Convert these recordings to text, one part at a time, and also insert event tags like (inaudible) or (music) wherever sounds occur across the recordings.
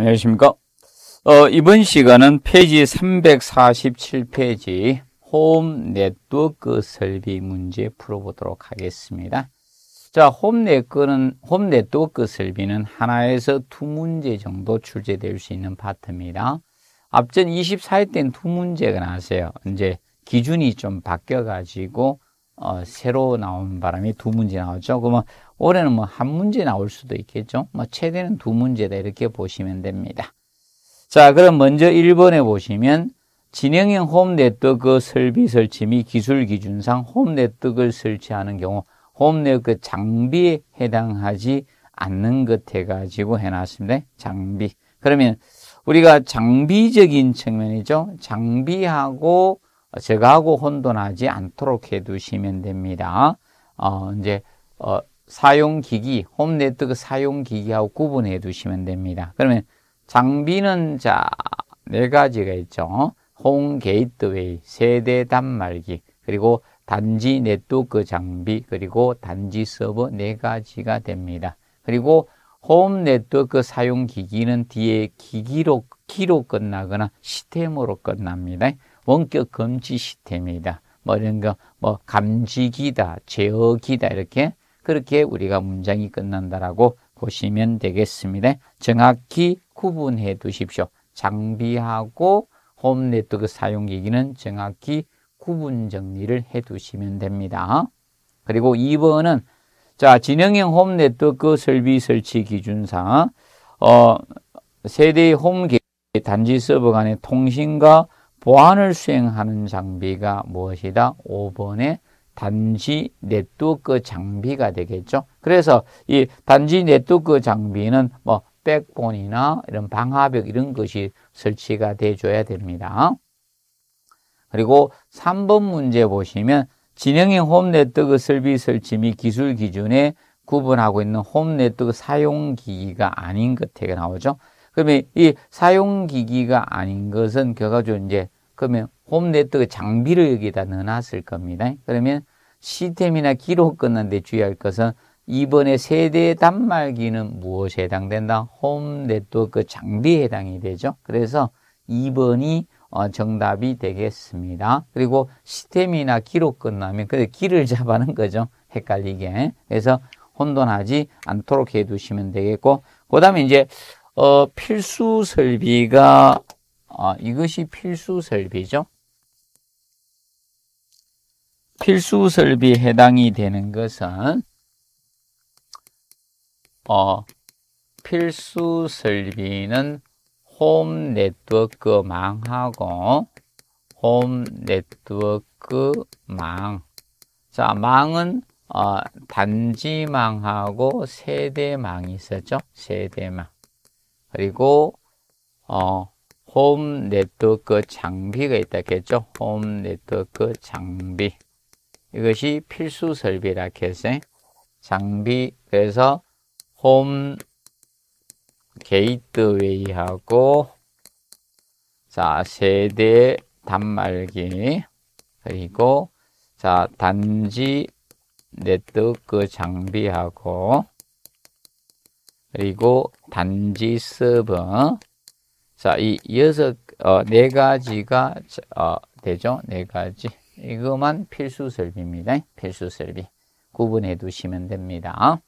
안녕하십니까. 어, 이번 시간은 페이지 347페이지 홈 네트워크 그 설비 문제 풀어보도록 하겠습니다. 자, 홈 네트워크는, 홈 네트워크 그 설비는 하나에서 두 문제 정도 출제될 수 있는 파트입니다. 앞전 24회 때는 두 문제가 나왔어요. 이제 기준이 좀 바뀌어가지고, 어, 새로 나온 바람에 두 문제 나왔죠. 그러면 올해는 뭐 한 문제 나올 수도 있겠죠. 뭐 최대는 두 문제다 이렇게 보시면 됩니다. 자, 그럼 먼저 1번에 보시면 진행형 홈네트워크 설비 설치 및 기술 기준상 홈네트워크를 설치하는 경우 홈네트워크 장비에 해당하지 않는 것 해가지고 해놨습니다. 장비. 그러면 우리가 장비적인 측면이죠. 장비하고 제가하고 혼돈하지 않도록 해두시면 됩니다. 어, 이제 어, 사용기기, 홈네트워크 사용기기하고 구분해 두시면 됩니다. 그러면 장비는 자, 네 가지가 있죠. 홈 게이트웨이, 세대 단말기, 그리고 단지 네트워크 장비, 그리고 단지 서버 네 가지가 됩니다. 그리고 홈 네트워크 사용 기기는 뒤에 기기로 키로 끝나거나 시스템으로 끝납니다. 원격 검지 시스템이다. 뭐 이런 거, 뭐 감지기다, 제어기다 이렇게 그렇게 우리가 문장이 끝난다라고 보시면 되겠습니다. 정확히 구분해 두십시오. 장비하고 홈 네트워크 사용 기기는 정확히 구분 정리를 해 두시면 됩니다. 그리고 2번은 자 진영형 홈 네트워크 설비 설치 기준상 어, 세대의 홈 단지 서버 간의 통신과 보안을 수행하는 장비가 무엇이다? 5번의 반지 네트워크 그 장비가 되겠죠. 그래서 이 반지 네트워크 그 장비는 뭐 백본이나 이런 방화벽 이런 것이 설치가 돼줘야 됩니다. 그리고 3번 문제 보시면 진행형 홈 네트워크 설비 설치 및 기술 기준에 구분하고 있는 홈 네트워크 사용 기기가 아닌 것태가 나오죠. 그러면 이 사용 기기가 아닌 것은 결과적으로 이제 그러면 홈 네트워크 장비를 여기다 넣어놨을 겁니다. 그러면 시스템이나 기록 끊는데 주의할 것은 이번에 세대 단말기는 무엇에 해당된다? 홈 네트워크 장비에 해당이 되죠. 그래서 2번이 어, 정답이 되겠습니다. 그리고 시스템이나 기록 끝나면 근데 길을 (laughs) 잡아는 거죠. 헷갈리게. 그래서 혼돈하지 않도록 해두시면 되겠고 그 다음에 이제 어, 필수 설비가 어, 이것이 필수 설비죠. 필수 설비에 해당이 되는 것은 어, 필수 설비는 홈 네트워크 망하고 홈 네트워크 망. 자, 망은 어, 단지망하고 세대망이 있었죠. 세대망. 그리고 어, 홈 네트워크 장비가 있다 했죠. 홈 네트워크 장비. 이것이 필수 설비라 했어 장비 그래서 홈 게이트웨이하고 자 세대 단말기 그리고 자 단지 네트워크 장비하고 그리고 단지 서버 자이 여섯 어, 네 가지가 어, 되죠 네 가지 이것만 필수 설비입니다. 필수 설비. 구분해 두시면 됩니다.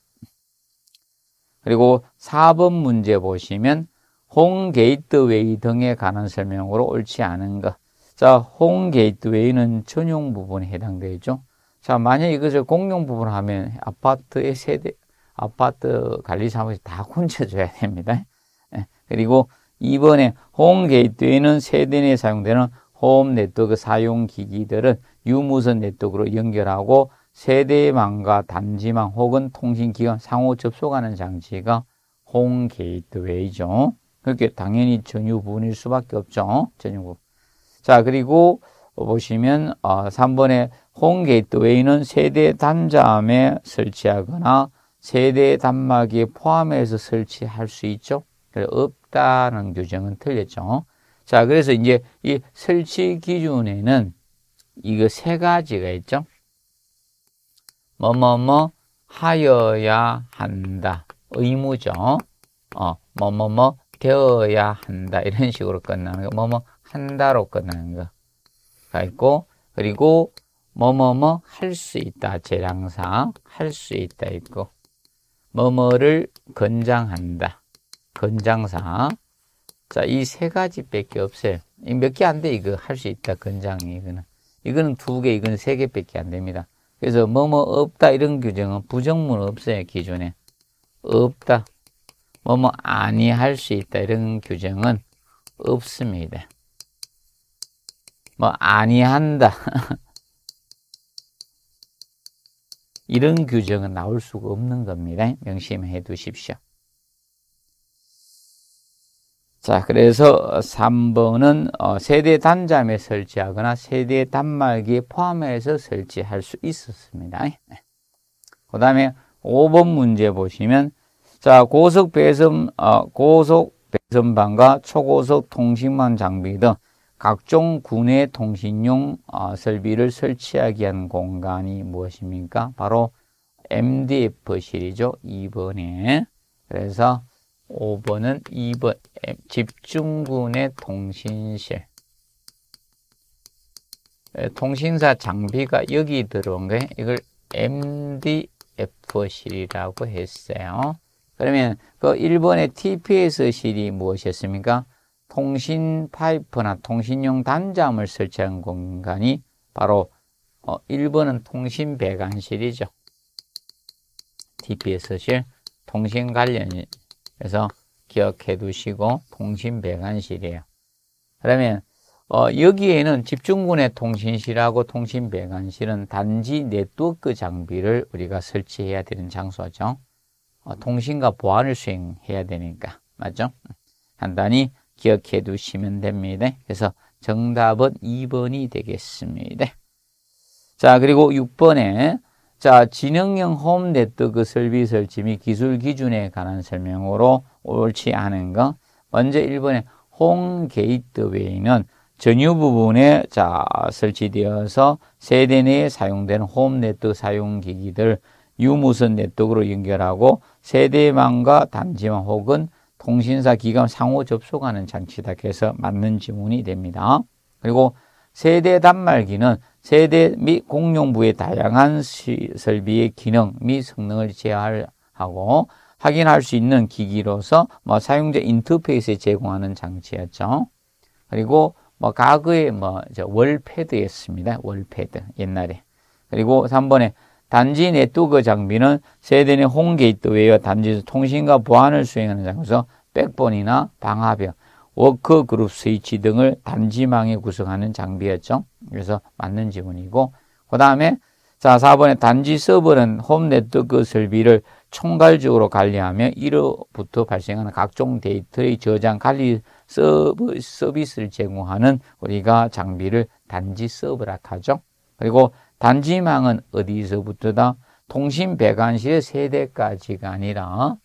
그리고 4번 문제 보시면 홈 게이트웨이 등에 관한 설명으로 옳지 않은 것. 자, 홈 게이트웨이는 전용 부분에 해당되죠. 자, 만약 이것을 공용 부분 하면 아파트의 세대, 아파트 관리 사무실 다훔쳐줘야 됩니다. 예. 그리고 이번에 홈 게이트웨이는 세대 내 사용되는 홈 네트워크 사용 기기들은 유무선 네트워크로 연결하고 세대망과 단지망 혹은 통신기관 상호 접속하는 장치가 홈 게이트웨이죠. 그렇게 당연히 전유 부분일 수밖에 없죠. 전유 부분. 자, 그리고 보시면 3번에 어, 홈 게이트웨이는 세대 단자함에 설치하거나 세대 단막에 포함해서 설치할 수 있죠. 없다는 규정은 틀렸죠. 자, 그래서 이제 이 설치 기준에는 이거 세 가지가 있죠. 뭐 뭐 뭐 하여야 한다. 의무죠. 어, 뭐 뭐 뭐 되어야 한다. 이런 식으로 끝나는 거. 뭐 뭐 한다로 끝나는 거가 있고 그리고 뭐 뭐 뭐 할 수 있다. 재량상 할 수 있다 있고 뭐뭐를 건장한다. 건장상 자, 이 세 가지 밖에 없어요. 몇 개 안 돼, 이거. 할 수 있다, 건장이, 이거는. 이거는 두 개, 이건 세 개밖에 안 됩니다. 그래서 뭐 뭐 없다 이런 규정은 부정문 없어요, 기존에. 없다. 뭐 뭐 아니 할 수 있다 이런 규정은 없습니다. 뭐 아니 한다. (laughs) 이런 규정은 나올 수가 없는 겁니다. 명심해 두십시오. 자, 그래서 3번은 어, 세대 단잠에 설치하거나 세대 단말기에 포함해서 설치할 수 있었습니다. 예. 그 다음에 5번 문제 보시면 자, 고속 배선, 어, 고속 배선망과 초고속 통신망 장비 등 각종 군의 통신용 어, 설비를 설치하기 위한 공간이 무엇입니까? 바로 MDF실이죠. 2번에. 그래서 5번은 2번 집중군의 통신실 통신사 장비가 여기 들어온 게 이걸 MDF실이라고 했어요. 그러면 그 1번의 TPS실이 무엇이었습니까? 통신 파이프나 통신용 단자함 설치한 공간이 바로 1번은 어, 통신 배관실이죠. TPS실, 통신 관련 그래서 기억해 두시고 통신배관실이에요. 그러면 어, 여기에는 집중군의 통신실하고 통신배관실은 단지 네트워크 장비를 우리가 설치해야 되는 장소죠. 어, 통신과 보안을 수행해야 되니까 맞죠? 간단히 기억해 두시면 됩니다. 그래서 정답은 2번이 되겠습니다. 자 그리고 6번에 자, 진흥형 홈 네트워크 설비 설치 및 기술 기준에 관한 설명으로 옳지 않은 거. 먼저 1번에 홈 게이트웨이는 전유 부분에 자, 설치되어서 세대 내에 사용되는 홈 네트워크 사용 기기들 유무선 네트워크로 연결하고 세대망과 단지망 혹은 통신사 기관 상호 접속하는 장치다 그래서 맞는 지문이 됩니다. 그리고 세대 단말기는 세대 및 공용부의 다양한 시 설비의 기능 및 성능을 제어하고 확인할 수 있는 기기로서 뭐 사용자 인터페이스에 제공하는 장치였죠. 그리고 뭐 가그의 뭐 저 월패드였습니다. 월패드 옛날에. 그리고 3번에 단지 네트워크 장비는 세대 내 홈게이트웨어 단지 통신과 보안을 수행하는 장소, 백본이나 방화벽, 워크그룹 스위치 등을 단지망에 구성하는 장비였죠. 그래서 맞는 지문이고 그 다음에 자 4번에 단지 서버는 홈 네트워크 설비를 총괄적으로 관리하며 이로부터 발생하는 각종 데이터의 저장 관리 서버 서비스를 제공하는 우리가 장비를 단지 서버라 하죠. 그리고 단지망은 어디서부터다? 통신 배관실의 세대까지가 아니라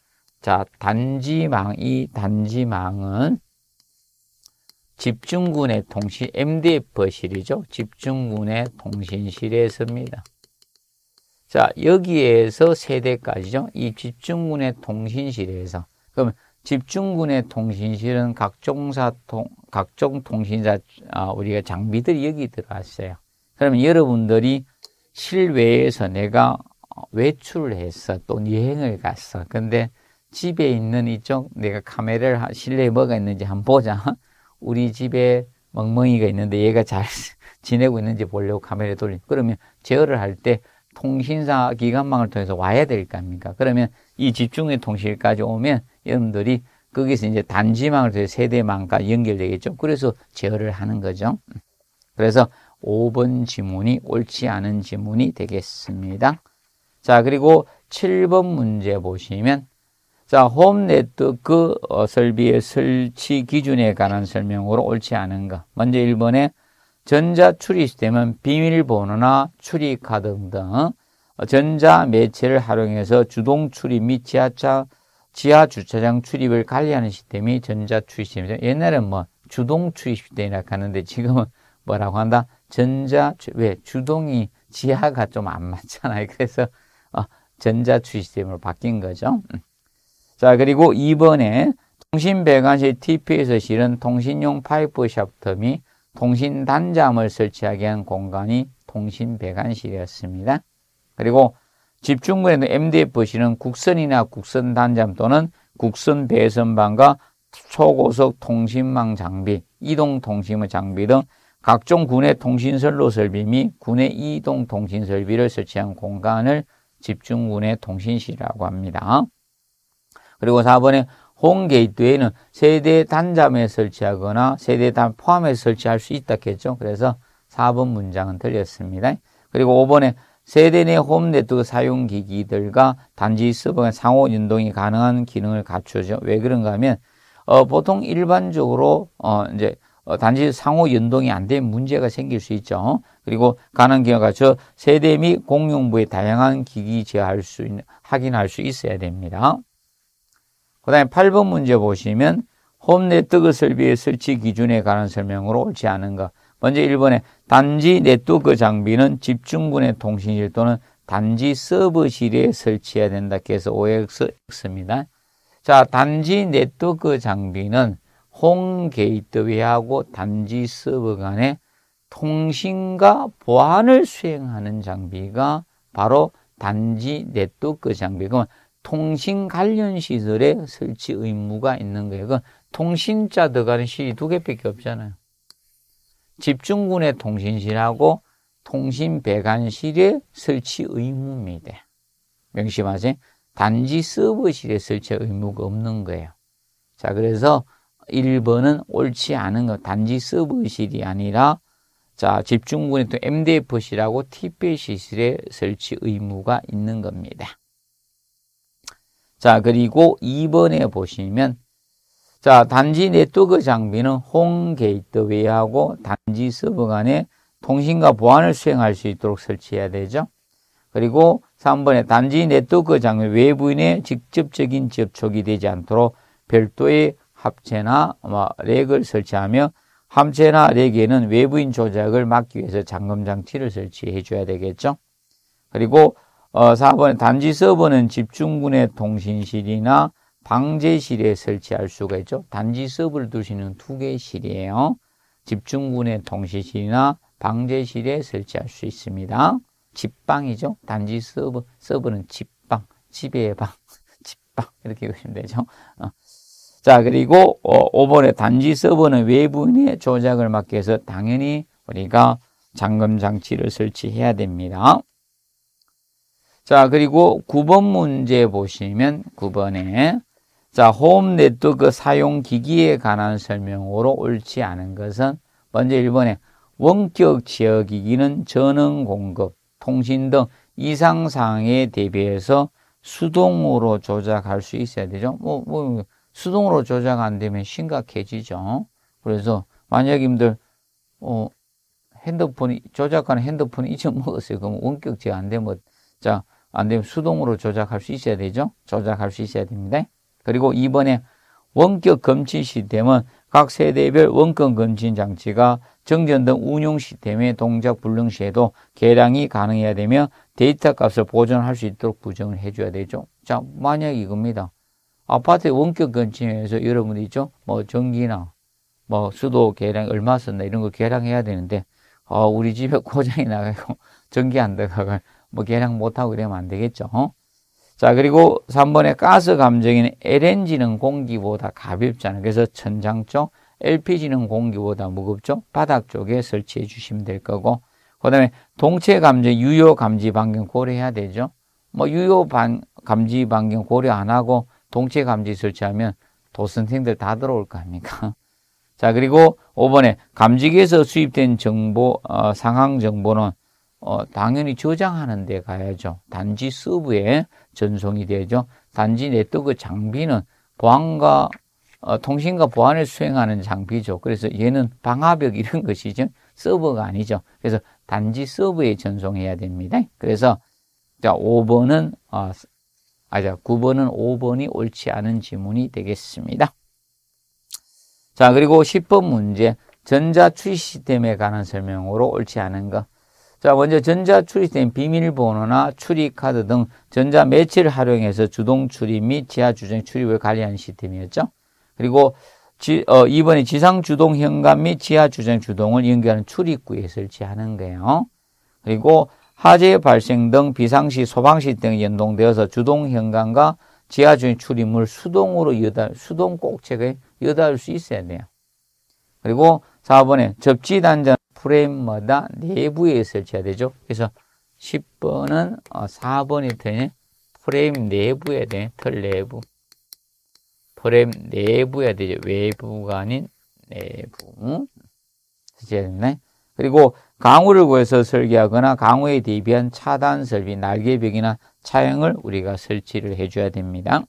자 단지망 이 단지망은 집중군의 통신 MDF실이죠. 집중군의 통신실에 서입니다 자, 여기에서 세대까지죠. 이 집중군의 통신실에서 그럼 집중군의 통신실은 각종사 통 각종 통신사 아, 우리가 장비들이 여기 들어왔어요. 그러면 여러분들이 실외에서 내가 외출을 했어. 또 여행을 갔어. 근데 집에 있는 이쪽 내가 카메라를 실내에 뭐가 있는지 한번 보자. 우리 집에 멍멍이가 있는데 얘가 잘 (laughs) 지내고 있는지 보려고 카메라에 돌린 그러면 제어를 할 때 통신사 기관망을 통해서 와야 될 거 아닙니까? 그러면 이 집중의 통신까지 오면 여러분들이 거기서 이제 단지망을 통해서 세대망과 연결되겠죠. 그래서 제어를 하는 거죠. 그래서 5번 지문이 옳지 않은 지문이 되겠습니다. 자, 그리고 7번 문제 보시면 자, 홈 네트워크 그, 어, 설비의 설치 기준에 관한 설명으로 옳지 않은 것. 먼저 1번에 전자 출입 시스템은 비밀번호나 출입카드 등등 어, 전자 매체를 활용해서 주동 출입 및 지하차, 지하 주차장 출입을 관리하는 시스템이 전자 출입 시스템이죠. 옛날엔 뭐 주동 출입 시스템이라고 하는데 지금은 뭐라고 한다? 전자, 왜? 주동이 지하가 좀 안 맞잖아요. 그래서 어, 전자 출입 시스템으로 바뀐 거죠. 음. 자, 그리고 2번에 통신배관실 TP에서 실은 통신용 파이프 샤프트 및 통신 단잠을 설치하게 한 공간이 통신 배관실이었습니다. 그리고 집중군에도 MDF실은 국선이나 국선 단잠 또는 국선 배선방과 초고속 통신망 장비, 이동 통신망 장비 등 각종 군의 통신선로 설비 및 군의 이동 통신 설비를 설치한 공간을 집중군의 통신실이라고 합니다. 그리고 4번에 홈 게이트웨이는 세대 단자에 설치하거나 세대 단 포함해서 설치할 수 있다겠죠. 그래서 4번 문장은 틀렸습니다. 그리고 5번에 세대 내 홈 네트워크 사용 기기들과 단지 서버간 상호 연동이 가능한 기능을 갖추죠. 왜 그런가 하면 어, 보통 일반적으로 어, 이제 어, 단지 상호 연동이 안 되면 문제가 생길 수 있죠. 그리고 가능 기능을 갖춰 세대 및 공용부의 다양한 기기 제어할 수 있는 확인할 수 있어야 됩니다. 그 다음에 8번 문제 보시면 홈네트워크 설비의 설치 기준에 관한 설명으로 옳지 않은 가 먼저 1번에 단지 네트워크 장비는 집중군의 통신실 또는 단지 서버실에 설치해야 된다. 그래서 OXX입니다. 자, 단지 네트워크 장비는 홈 게이트웨이하고 단지 서버 간의 통신과 보안을 수행하는 장비가 바로 단지 네트워크 장비. 그러면 통신 관련 시설에 설치 의무가 있는 거예요. 통신자 들어가는 실이 두 개밖에 없잖아요. 집중군의 통신실하고 통신 배관실의 설치 의무입니다. 명심하세요. 단지 서버실에 설치 의무가 없는 거예요. 자, 그래서 1번은 옳지 않은 거. 단지 서버실이 아니라 자, 집중군의 MDF실하고 TPC실에 설치 의무가 있는 겁니다. 자, 그리고 2번에 보시면 자, 단지 네트워크 장비는 홈 게이트웨이하고 단지 서버 간의 통신과 보안을 수행할 수 있도록 설치해야 되죠. 그리고 3번에 단지 네트워크 장비 외부인의 직접적인 접촉이 되지 않도록 별도의 합체나 뭐 렉을 설치하며 함체나 렉에는 외부인 조작을 막기 위해서 잠금 장치를 설치해 줘야 되겠죠. 그리고 어, 4번 단지 서버는 집중군의 통신실이나 방제실에 설치할 수가 있죠. 단지 서버를 두시는 두 개의 실이에요. 집중군의 통신실이나 방제실에 설치할 수 있습니다. 집방이죠. 단지 서버, 서버는 집방, 집의 방, (laughs) 집방 이렇게 보시면 되죠. 어. 자 그리고 어, 5번에 단지 서버는 외부인의 조작을 막기 위해서 당연히 우리가 잠금 장치를 설치해야 됩니다. 자, 그리고 9번 문제 보시면 9번에 자, 홈 네트워크 그 사용 기기에 관한 설명으로 옳지 않은 것은 먼저 1번에 원격 제어 기기는 전원 공급, 통신 등 이상 상황에 대비해서 수동으로 조작할 수 있어야 되죠. 뭐, 뭐 수동으로 조작 안 되면 심각해지죠. 그래서 만약 님들 어 핸드폰이 조작하는 핸드폰이 잊어먹었어요. 그럼 원격 제어 안 되면 자안 되면 수동으로 조작할 수 있어야 되죠. 조작할 수 있어야 됩니다. 그리고 이번에 원격 검진 시스템은 각 세대별 원격 검진 장치가 정전 등 운용 시스템의 동작 불능 시에도 계량이 가능해야 되며 데이터 값을 보존할 수 있도록 부정을 해줘야 되죠. 자, 만약 이겁니다. 아파트 원격 검진에서 여러분들 있죠? 뭐 전기나 뭐 수도 계량 얼마 썼나 이런 거 계량해야 되는데 어, 우리 집에 (laughs) 고장이 나가고 전기 안 들어가고 뭐 계량 못하고 이러면 안 되겠죠. 어? 자, 그리고 3번에 가스 감정인 LNG는 공기보다 가볍잖아요. 그래서 천장 쪽, LPG는 공기보다 무겁죠. 바닥 쪽에 설치해 주시면 될 거고. 그 다음에 동체 감정, 유효 감지 반경 고려해야 되죠. 뭐 유효 반, 감지 반경 고려 안 하고 동체 감지 설치하면 도선생들 다 들어올 거 아닙니까? (laughs) 자, 그리고 5번에 감지기에서 수입된 정보, 어, 상황 정보는 어, 당연히 저장하는 데 가야죠. 단지 서브에 전송이 되죠. 단지 네트워크 장비는 보안과 어, 통신과 보안을 수행하는 장비죠. 그래서 얘는 방화벽 이런 (laughs) 것이죠. 서버가 아니죠. 그래서 단지 서버에 전송해야 됩니다. 그래서 자 5번은 어, 아자 9번은 5번이 옳지 않은 지문이 되겠습니다. 자 그리고 10번 문제 전자 출시 시스템에 관한 설명으로 옳지 않은 것. 자, 먼저 전자 출입된 비밀번호나 출입카드 등 전자 매체를 활용해서 주동 출입 및 지하 주정 출입을 관리하는 시스템이었죠. 그리고 지, 어, 이번에 지상 주동 현관 및 지하 주정 주동을 연결하는 출입구에 설치하는 거예요. 그리고 화재 발생 등 비상시 소방시 등이 연동되어서 주동 현관과 지하 주정 출입물 수동으로 여달 수동 꼭책에 여달을 수 있어야 돼요. 그리고 4번에 접지 단자 프레임마다 내부에 설치해야 되죠. 그래서 10번은 4번이 어, 되니 프레임 내부에 대니틀 내부. 프레임 내부에 되죠. 외부가 아닌 내부. 설치해야 되네. 그리고 강우를 구해서 설계하거나 강우에 대비한 차단 설비, 날개벽이나 차형을 우리가 설치를 해줘야 됩니다.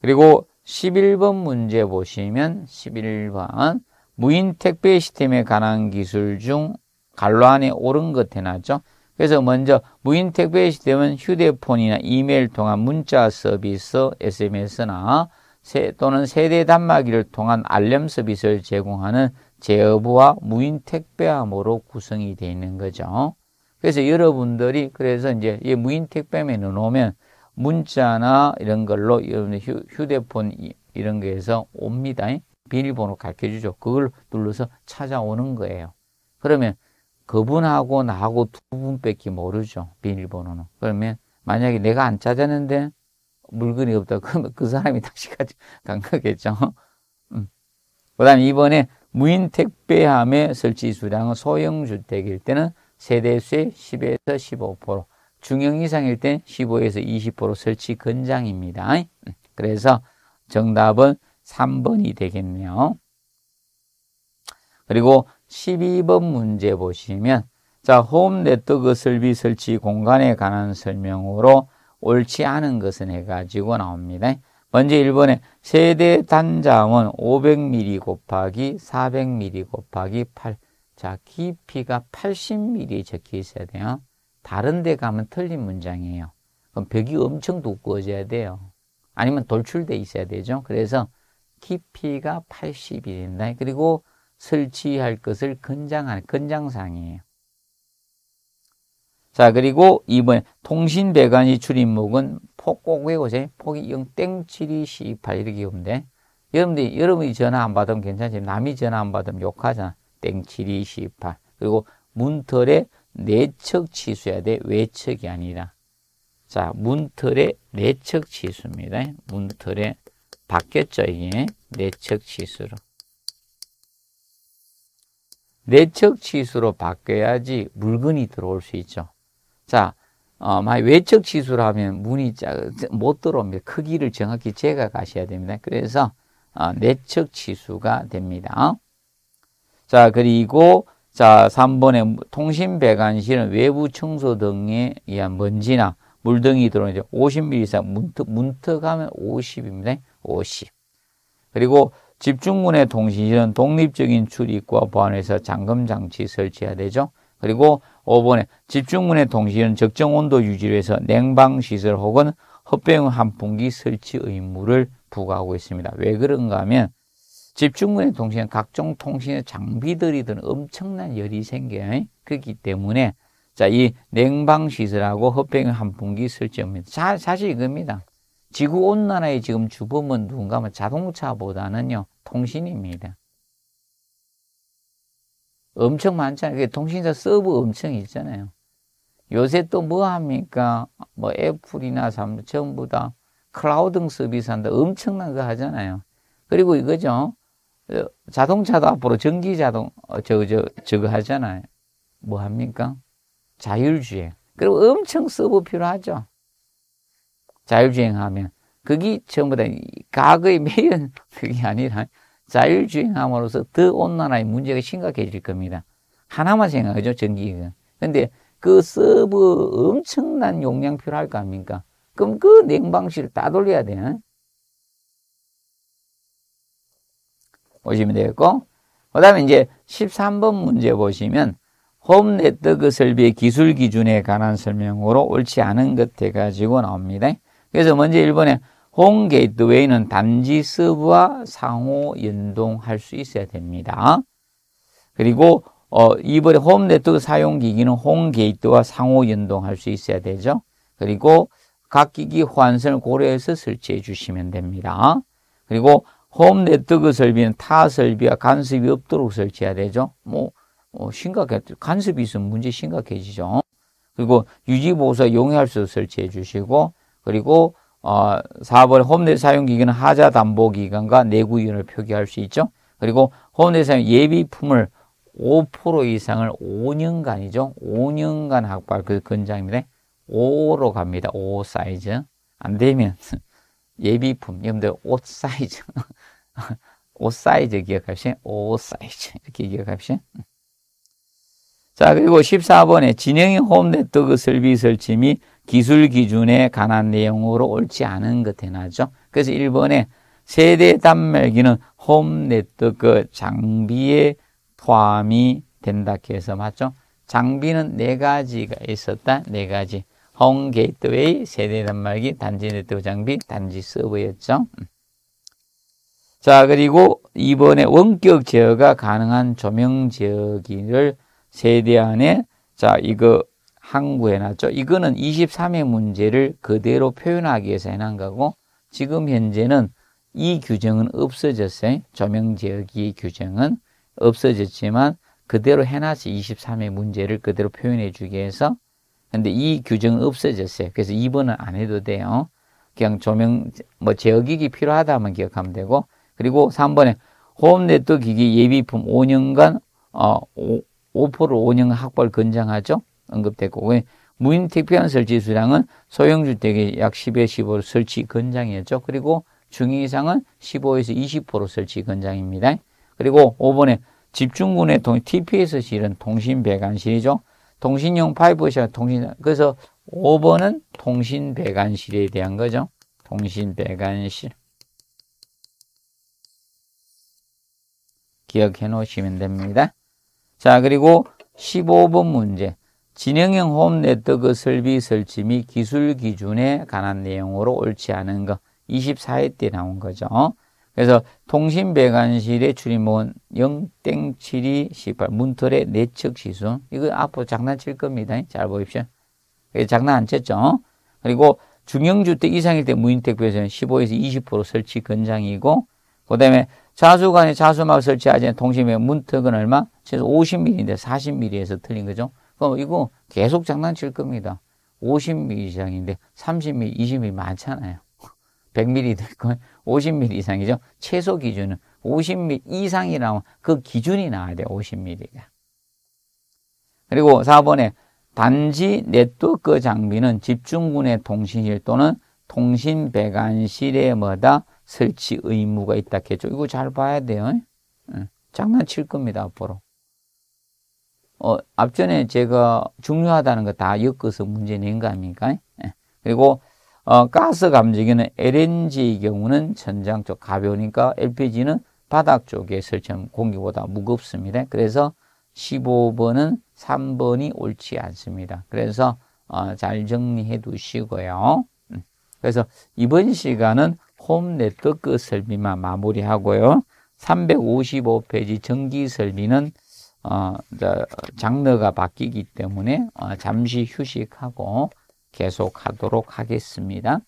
그리고 11번 문제 보시면 11번 무인 택배 시스템에 관한 기술 중갈 관란에 오른 것 해놨죠. 그래서 먼저 무인 택배 시스템은 휴대폰이나 이메일 통한 문자 서비스, SMS나 세, 또는 세대 단말기를 통한 알림 서비스를 제공하는 제어부와 무인 택배함으로 구성이 되어 있는 거죠. 그래서 여러분들이 그래서 이제 이 무인 택배에 넣어놓으면 문자나 이런 걸로 여러분의 휴대폰 이런 거에서 옵니다. 비밀번호 가르쳐 주죠. 그걸 눌러서 찾아오는 거예요. 그러면 그분하고 나하고 두 분밖에 모르죠. 비밀번호는. 그러면 만약에 내가 안 찾았는데 물건이 없다. (laughs) 그러면 그 사람이 다시 가져간 거겠죠. 음. 그 다음 에 이번에 무인 택배함의 설치 수량은 소형 주택일 때는 세대수의 10에서 15%, 중형 이상일 땐 15에서 20% 설치 권장입니다. 음. 그래서 정답은 3번이 되겠네요. 그리고 12번 문제 보시면 자, 홈 네트워크 설비 설치 공간에 관한 설명으로 옳지 않은 것은 해가지고 나옵니다. 먼저 1번에 세대 단자음은 500mm 곱하기 400mm 곱하기 8. 자, 깊이가 80mm 적혀 있어야 돼요. 다른 데 가면 틀린 문장이에요. 그럼 벽이 엄청 두꺼워져야 돼요. 아니면 돌출돼 있어야 되죠. 그래서 깊이가 8 0이된다 그리고 설치할 것을 건장한는장상이에요자 그리고 이번 통신배관이 줄임목은 폭꼭 외고제 폭이 0땡7218 이렇게 오는데 여러분들이 여러분이 전화 안 받으면 괜찮지 남이 전화 안 받으면 욕하잖아 땡7218 그리고 문털의 내측 치수야 돼 외측이 아니라 자 문털의 내측 치수입니다 문털의 바뀌었죠, 이게. 내척 치수로. 내척 치수로 바뀌어야지 물건이 들어올 수 있죠. 자, 어, 만약 외척 치수라면 문이 작, 못 들어옵니다. 크기를 정확히 제가 가셔야 됩니다. 그래서, 어, 내척 치수가 됩니다. 자, 그리고, 자, 3번에 통신 배관실은 외부 청소 등에 의한 먼지나 물 등이 들어오는 50mm 이상 문턱, 문턱하면 50입니다. 50. 그리고 집중문의 통신은 독립적인 출입과 보안에서 잠금 장치 설치해야 되죠. 그리고 5번에 집중문의 통신은 적정 온도 유지를 위해서 냉방 시설 혹은 흡배용 한풍기 설치 의무를 부과하고 있습니다. 왜 그런가 하면 집중문의 통신은 각종 통신의 장비들이 든 엄청난 열이 생겨요. 그렇기 때문에 자, 이 냉방 시설하고 흡배용 한풍기 설치 의무입니다. 사실 이겁니다. 지구 온난화의 지금 주범은 누군가 하면 뭐 자동차보다는요 통신입니다. 엄청 많잖아요. 통신사 서브 엄청 있잖아요. 요새 또 뭐 합니까? 뭐 애플이나 삼 전부 다 클라우드 서비스 한다. 엄청난 거 하잖아요. 그리고 이거죠. 어, 자동차도 앞으로 전기 자동, 어, 저, 저, 저거 하잖아요. 뭐 합니까? 자율주행. 그리고 엄청 서브 필요하죠. 자율주행하면 그게 전부 다 과거의 매연 그게 아니라 자율주행함으로써 더 온난화의 문제가 심각해질 겁니다. 하나만 생각하죠, 전기기관. 근데 그 서버 엄청난 용량 필요할 거 아닙니까? 그럼 그 냉방실 다 돌려야 돼. 응? 보시면 되겠고. 그 다음에 이제 13번 문제 보시면 홈 네트워크 설비의 기술 기준에 관한 설명으로 옳지 않은 것 해가지고 나옵니다. 그래서 먼저 1번에 홈 게이트웨이는 단지 서브와 상호 연동할 수 있어야 됩니다. 그리고 어, 2번에 홈 네트워크 사용 기기는 홈 게이트와 상호 연동할 수 있어야 되죠. 그리고 각 기기 호환선을 고려해서 설치해 주시면 됩니다. 그리고 홈 네트워크 설비는 타 설비와 간섭이 없도록 설치해야 되죠. 뭐 어, 심각해 간섭이 있으면 문제 심각해지죠. 그리고 유지 보수와 용이할 수 설치해 주시고 그리고 어, 4번에 홈내 사용기간은 하자 담보기간과 내구이윤을 표기할 수 있죠. 그리고 홈내 사용 예비품을 5% 이상을 5년간이죠. 5년간 학발 그 근장입니다. 5로 갑니다. 5 사이즈. 안 되면 (laughs) 예비품, 여러분들 옷 사이즈. (laughs) 옷 사이즈 기억하시다옷 사이즈. 이렇게 기억합시다. 자, 그리고 14번에 진행의홈 네트워크 설비 설치 및 기술 기준에 관한 내용으로 옳지 않은 것 해나죠. 그래서 일본의 세대 단말기는 홈 네트워크 장비에 포함이 된다 해서 맞죠? 장비는 네 가지가 있었다. 네 가지. 홈 게이트웨이, 세대 단말기, 단지 네트워크 장비, 단지 서버였죠. 자, 그리고 이번에 원격 제어가 가능한 조명 제어기를 세대 안에 자, 이거 항구해놨죠. 이거는 23의 문제를 그대로 표현하기 위해서 해놓은 거고 지금 현재는 이 규정은 없어졌어요. 조명제어기의 규정은 없어졌지만 그대로 해놨어 23의 문제를 그대로 표현해 주기 위해서 근데 이 규정은 없어졌어요. 그래서 2번은 안 해도 돼요. 그냥 조명 뭐 제어기기 필요하다면 기억하면 되고 그리고 3번에 호흡 네트 기기 예비품 5년간 어, 5% 5년 학벌 권장하죠. 언급됐고 무인 t p n 설치 수량은 소형 주택의 약 10에 서 15로 설치 권장이었죠. 그리고 중위 이상은 15에서 20% 설치 권장입니다. 그리고 5번에 집중군의 동, TPS 실은 통신 배관실이죠. 통신용 파이브샷 통신 그래서 5번은 통신 배관실에 대한 거죠. 통신 배관실 기억해 놓으시면 됩니다. 자, 그리고 15번 문제. 진행형 홈 네트워크 설비 설치 및 기술 기준에 관한 내용으로 옳지 않은 거 24회 때 나온 거죠. 그래서 통신 배관실의 출입문 0 7이18 문틀의 내측 시수 이거 앞으로 장난칠 겁니다. 잘 보십시오. 장난 안 쳤죠. 그리고 중형주택 이상일 때 무인택배에서는 15에서 20% 설치 권장이고 그다음에 자수간에 자수막 설치하지 않은 통신배 문턱은 얼마? 최소 50mm인데 40mm에서 틀린 거죠. 그럼 이거 계속 장난칠 겁니다. 50mm 이상인데 30mm, 20mm 많잖아요. 100mm (laughs) 될 거예요. 50mm 이상이죠. 최소 기준은 50mm 이상이라면 그 기준이 나와야 돼요. 50mm가. 그리고 4번에 단지 네트워크 장비는 집중군의 통신실 또는 통신 배관실에마다 설치 의무가 있다 했죠. 이거 잘 봐야 돼요. 장난칠 겁니다, 앞으로. 어, 앞전에 제가 중요하다는 거 다 엮어서 문제 낸 거 아닙니까? 예. 그리고 어, 가스 감지기는 LNG의 경우는 천장 쪽 가벼우니까 LPG는 바닥 쪽에 설치한 공기보다 무겁습니다. 그래서 15번은 3번이 옳지 않습니다. 그래서 어, 잘 정리해 두시고요. 음. 그래서 이번 시간은 홈 네트워크 설비만 마무리하고요. 355페이지 전기 설비는 어, 장르가 바뀌기 때문에 어, 잠시 휴식하고 계속하도록 하겠습니다.